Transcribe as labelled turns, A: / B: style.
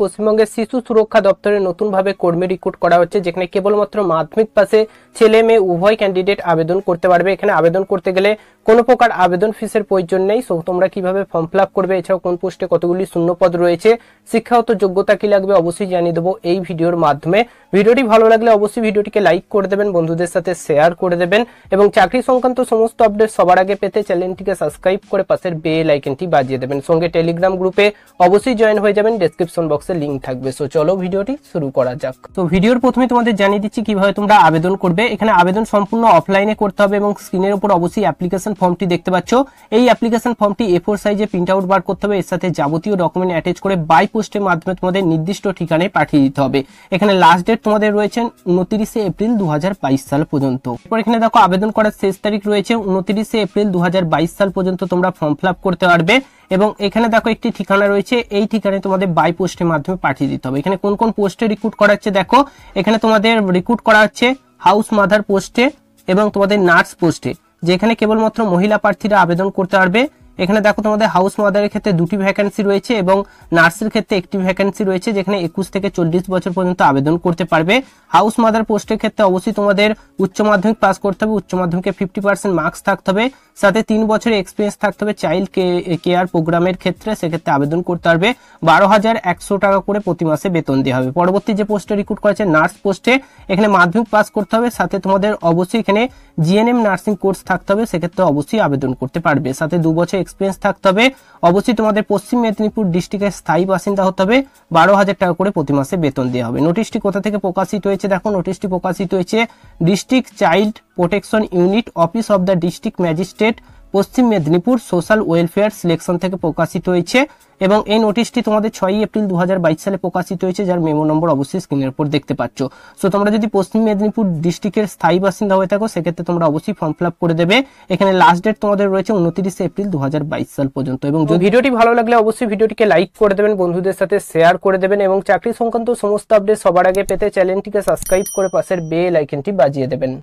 A: পশ্চিমবঙ্গের শিশু সুরক্ষা দপ্তরে নতুনভাবে কর্মী রিক্রুট করা হচ্ছে যেখানে কেবলমাত্র মাধ্যমিক পাশে ছেলে মেয়ে উভয় ক্যান্ডিডেট আবেদন করতে পারবে এখানে আবেদন করতে গেলে কোনো প্রকার আবেদন ফিসের প্রয়োজন নেই সো তোমরা কিভাবে ফর্ম ফিল করবে এছাড়াও কোন পোস্টে কতগুলি শূন্যপদ রয়েছে শিক্ষাগত যোগ্যতা কি লাগবে অবশ্যই জানিয়ে দেবো এই ভিডিওর মাধ্যমে ভিডিওটি ভালো লাগলে অবশ্যই ভিডিওটিকে লাইক করে দেবেন বন্ধুদের সাথে শেয়ার করে দেবেন এবং চাকরি সংক্রান্ত সমস্ত আপডেট সবার আগে পেতে চ্যানেলটিকে সাবস্ক্রাইব করে পাশের বেল আইকনটি বাজিয়ে দেবেন সঙ্গে টেলিগ্রাম গ্রুপে অবশ্যই জয়েন হয়ে যাবেন ডেসক্রিপশন বক্সে লিঙ্ক থাকবে সো চলো ভিডিওটি শুরু করা যাক তো ভিডিওর প্রথমে তোমাদের জানিয়ে দিচ্ছি কিভাবে তোমরা আবেদন করবে এখানে আবেদন সম্পূর্ণ অফলাইনে করতে হবে এবং স্ক্রিনের উপর অবশ্যই অ্যাপ্লিকেশন ফর্মটি দেখতে পাচ্ছ এই অ্যাপ্লিকেশন ফর্মটি এ ফোর সাইজে প্রিন্ট আউট বার করতে হবে এর সাথে যাবতীয় ডকুমেন্ট অ্যাটাচ করে বাই পোস্টের মাধ্যমে তোমাদের নির্দিষ্ট ঠিকানায় পাঠিয়ে দিতে হবে এখানে লাস্ট ডেট তোমাদের রয়েছে উনত্রিশে এপ্রিল দু সাল পর্যন্ত এরপর এখানে দেখো আবেদন করার শেষ তারিখ রয়েছে উনত্রিশে এপ্রিল দু সাল পর্যন্ত তোমরা ফর্ম ফিল করতে পারবে এবং এখানে দেখো একটি ঠিকানা রয়েছে এই ঠিকানায় তোমাদের বাই পোস্টের মাধ্যমে পাঠিয়ে দিতে হবে এখানে কোন কোন পোস্টে রিক্রুট করা হচ্ছে দেখো এখানে তোমাদের রিক্রুট করা হচ্ছে হাউস মাদার পোস্টে এবং তোমাদের নার্স পোস্টে যেখানে কেবলমাত্র মহিলা প্রার্থীরা আবেদন করতে পারবে এখানে দেখো তোমাদের হাউস মাদারের ক্ষেত্রে দুটি ভ্যাকেন্সি রয়েছে এবং নার্সের ক্ষেত্রে একটি ভ্যাকেন্সি রয়েছে যেখানে একুশ থেকে চল্লিশ বছর পর্যন্ত আবেদন করতে পারবে হাউস মাদার পোস্টের ক্ষেত্রে অবশ্যই তোমাদের উচ্চ মাধ্যমিক পাস করতে হবে উচ্চ মাধ্যমিকে ফিফটি পার্সেন্ট মার্কস থাকতে হবে সাথে তিন বছরের এক্সপিরিয়েন্স থাকতে হবে চাইল্ড কেয়ার প্রোগ্রামের ক্ষেত্রে সেক্ষেত্রে আবেদন করতে পারবে বারো হাজার একশো টাকা করে প্রতি মাসে বেতন দেওয়া হবে পরবর্তী যে পোস্টে রিক্রুট করেছে নার্স পোস্টে এখানে মাধ্যমিক পাস করতে হবে সাথে তোমাদের অবশ্যই এখানে জিএনএম নার্সিং কোর্স থাকতে হবে সেক্ষেত্রে অবশ্যই আবেদন করতে পারবে সাথে দু বছর এক্সপিরিয়েন্স থাকতে হবে অবশ্যই তোমাদের পশ্চিম মেদিনীপুর ডিস্ট্রিক্টের স্থায়ী বাসিন্দা হতে হবে বারো হাজার টাকা করে প্রতি মাসে বেতন দেওয়া হবে নোটিশটি কোথা থেকে প্রকাশিত হয়েছে দেখো নোটিশটি প্রকাশিত হয়েছে district child protection unit office of the district magistrate Paschim Medinipur social welfare selection থেকে প্রকাশিত হয়েছে এবং এই নোটিশটি তোমাদের ছয়ই এপ্রিল দু সালে প্রকাশিত হয়েছে যার মেমো নম্বর অবশ্যই স্ক্রিনের উপর দেখতে পাচ্ছ সো তোমরা যদি পশ্চিম মেদিনীপুর ডিস্ট্রিক্টের স্থায়ী বাসিন্দা হয়ে থাকো সেক্ষেত্রে তোমরা অবশ্যই ফর্ম ফিল করে দেবে এখানে লাস্ট ডেট তোমাদের রয়েছে উনত্রিশে এপ্রিল দু সাল পর্যন্ত এবং ভিডিওটি ভালো লাগলে অবশ্যই ভিডিওটিকে লাইক করে দেবেন বন্ধুদের সাথে শেয়ার করে দেবেন এবং চাকরি সংক্রান্ত সমস্ত আপডেট সবার আগে পেতে চ্যানেলটিকে সাবস্ক্রাইব করে পাশের বেল আইকনটি বাজিয়ে দেবেন